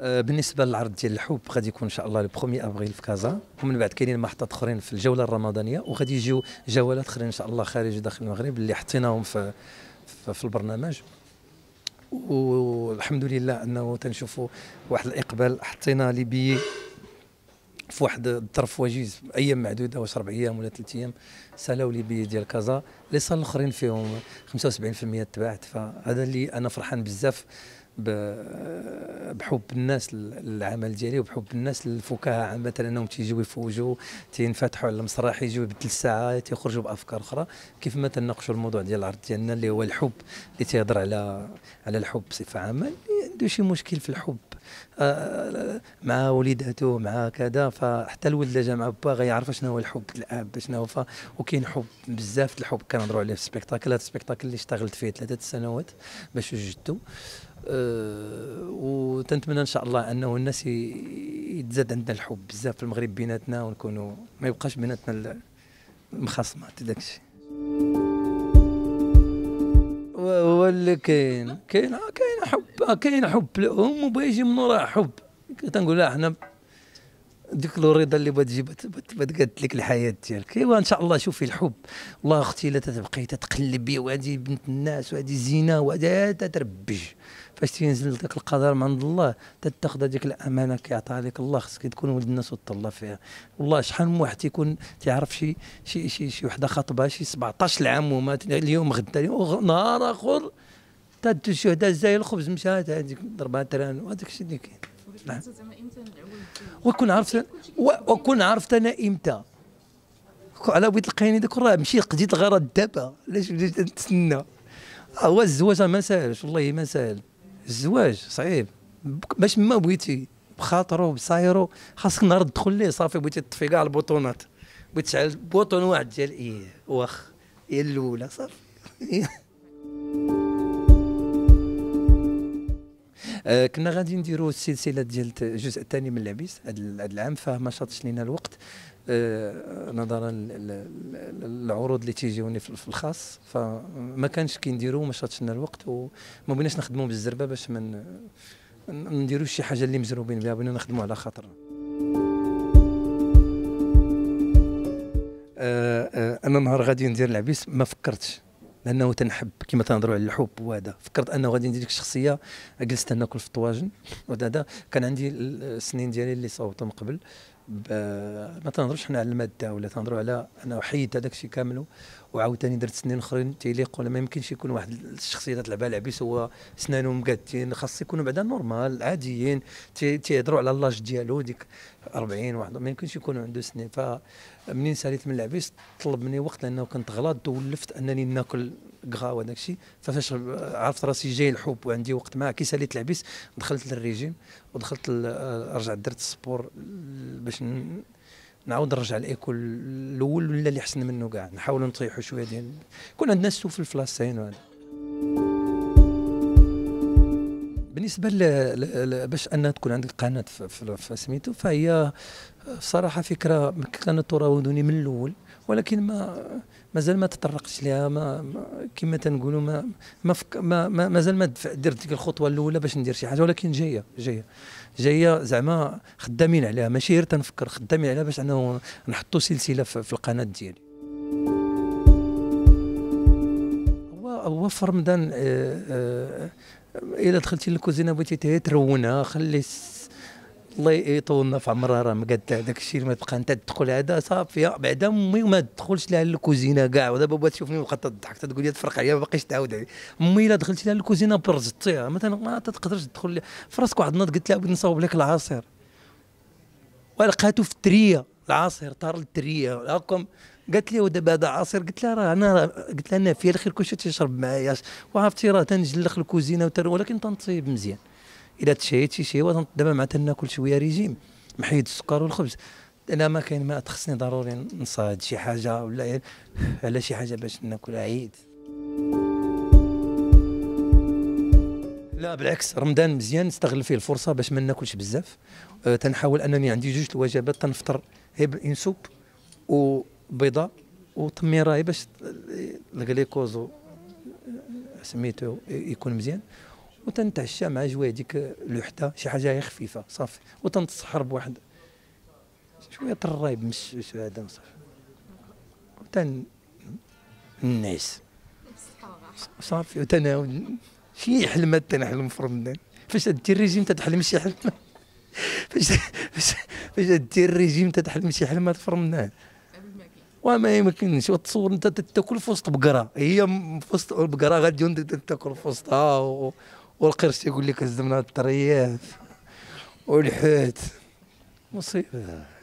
آه، بالنسبه للعرض ديال الحب غادي يكون ان شاء الله لو 1 ابريل في كازا ومن بعد كاينين محطات اخرين في الجوله الرمضانيه وغادي يجيو جولات اخرين ان شاء الله خارج وداخل المغرب اللي حطيناهم في في البرنامج والحمد لله انه تنشوفوا واحد الاقبال حطينا ليبي في واحد الظرف وجيز ايام معدوده واش اربع ايام ولا ثلاث ايام سالاو ليبي ديال كازا لي صار الاخرين فيهم 75% تباعت فهذا اللي انا فرحان بزاف بحب الناس للعمل ديالي وبحب الناس للفكاهه عامه انهم تيجيو يفوجوا تينفتحوا على المسرح يجيو يبدل الساعه تيخرجوا بافكار اخرى كيف ما تناقشوا الموضوع ديال العرض ديالنا اللي هو الحب اللي تيهضر على على الحب بصفه عامه عنده شي مشكل في الحب آه، مع وليداته مع كذا فحتى الولد جا مع با غيعرف شنو هو الحب الاب شنو هو ف وكاين حب بزاف الحب كنهضروا عليه في السبيكتاكل هذا السبيكتاكل اللي اشتغلت فيه ثلاثه سنوات باش وجدته أه وتنتمنى ان شاء الله انه الناس يتزاد عندنا الحب بزاف في المغرب بيناتنا ونكونوا ما يبقاش بيناتنا المخاصمات داك الشيء هو اللي كاين كاين آه، حب كاين حب لهم وبيجي من وراء حب تنقول لا احنا ديك الرضا اللي بغات بتجيب بتقد لك الحياه ديالك ايوا ان شاء الله شوفي الحب والله اختي لا تتبقي تتقلبي وهذه بنت الناس وهذه زينه وهذه تتربج فاش تينزل داك القدر من عند الله تتاخذ هذيك الامانه كيعطيها لك الله خصك تكون ولد الناس وتطلع فيها والله شحال من واحد تيكون تيعرف شي شي شي, شي وحده خاطبها شي 17 عام وما اليوم غدا نهار اخر تاد الشهداء زي الخبز مشى هذيك ضربها تران وهذاك الشيء اللي كاين نعم وكون عرفت وكون عرفت انا امتى على بغيت تلقيني ذاك راه مشيت قضيت الغرض دابا علاش بديت نتسنى هو آه، الزواج ما ساهلش والله ما ساهل الزواج صعيب باش ما بغيتي بخاطرو بصايرو خاصك نهار تدخل ليه صافي بغيتي تطفي كاع البوطونات بغيتي تشعل بوطون واحد ديال ايه واخ هي الاولى صافي آه كنا غادي نديروا السلسله ديال الجزء الثاني من العبيس هذا العام فما شاطش لينا الوقت آه نظرا للعروض اللي تيجيوني في الخاص فما كانش كنديروا ما شاطش لنا الوقت وما بغيناش نخدموا بالزربه باش ما نديروش شي حاجه اللي مزروبين بها بغينا نخدموا على خاطرنا آه آه انا نهار غادي ندير العبيس ما فكرتش لانه تنحب كما تنهضروا على الحب وهذا فكرت انه غادي ندير ديك الشخصيه جلست ناكل في الطواجن وهذا كان عندي السنين ديالي اللي صوتهم قبل ما تنهضروش حنا على الماده ولا تنهضروا على انا حيدت هذاك الشيء كامل وعاوتاني درت سنين اخرين تيليق ولا ما يمكنش يكون واحد الشخصيه تلعبها لعبيس هو سنانه مقادين خاص يكونوا بعدا نورمال عاديين تيهضروا على اللاج ديالو ديك 40 واحد ما يمكنش يكونوا عنده سنين فمنين ساليت من لعبيس طلب مني وقت لانه كنت غلط ولفت انني ناكل كغا وهذاك الشيء فاش عرفت راسي جاي الحب وعندي وقت معاه كي ساليت العبيس دخلت للريجيم ودخلت رجعت درت السبور باش نعاود نرجع الايكول الاول ولا اللي احسن منه كاع نحاولوا نطيحوا شويه ديال كون عندنا السوف الفلاسطين وهذا بالنسبه ل... ل... باش ان تكون عندك قناه في, في... في سميتو فهي صراحه فكره كانت تراودني من الاول ولكن ما مازال ما تطرقتش لها ما, كما تنقولوا ما ما, ما ما مازال ما درت ديك الخطوه الاولى باش ندير شي حاجه ولكن جايه جايه جايه زعما خدامين عليها ماشي غير تنفكر خدامين عليها باش انه نحطوا سلسله في القناه ديالي هو هو في رمضان الى آه، آه، دخلتي للكوزينه بغيتي ترونها خلي الله يطولنا إيه، في عمرها راه مقدع داك الشيء ما تبقى انت تدخل هذا صافي بعدا امي وما تدخلش لها للكوزينه كاع ودابا بغات تشوفني وقت تضحك تقول لي تفرق عليا ما باقيش تعاود علي امي الا دخلت لها للكوزينه برزتيها مثلا ما تقدرش تدخل في راسك واحد النهار قلت لها بغيت نصاوب لك العصير ولقاتو في التريه العصير طار للتريه هاكم قالت لي ودابا هذا عصير قلت لها راه انا قلت لها انا فيها الخير كلشي تيشرب معايا وعرفتي راه تنجلخ الكوزينه ولكن تنصيب مزيان الا تشهيت شي هو دابا مع تناكل شويه ريجيم محيد السكر والخبز انا ما كاين ما تخصني ضروري نصاد شي حاجه ولا على شي حاجه باش ناكل عيد لا بالعكس رمضان مزيان نستغل فيه الفرصه باش ما ناكلش بزاف أه تنحاول انني عندي جوج الوجبات تنفطر هيب انسوب وبيضه وتميره باش الكليكوز سميتو يكون مزيان وتنتعشى مع جوايع ديك لوحده شي حاجه هي خفيفه صافي وتنتسحر بواحد شويه الرايب مش هذا صافي وتن الناس صافي وتناول شي حلمات تنحلم رمضان فاش تدي ريجيم تتحلم شي حلم فاش فاش فاش دير ريجيم تتحلم شي حلمات رمضان وما يمكنش وتصور انت تاكل في وسط بقره هي في وسط البقره غادي تاكل في وسطها والقرش يقول لك الزمن الطريف والحوت مصيبه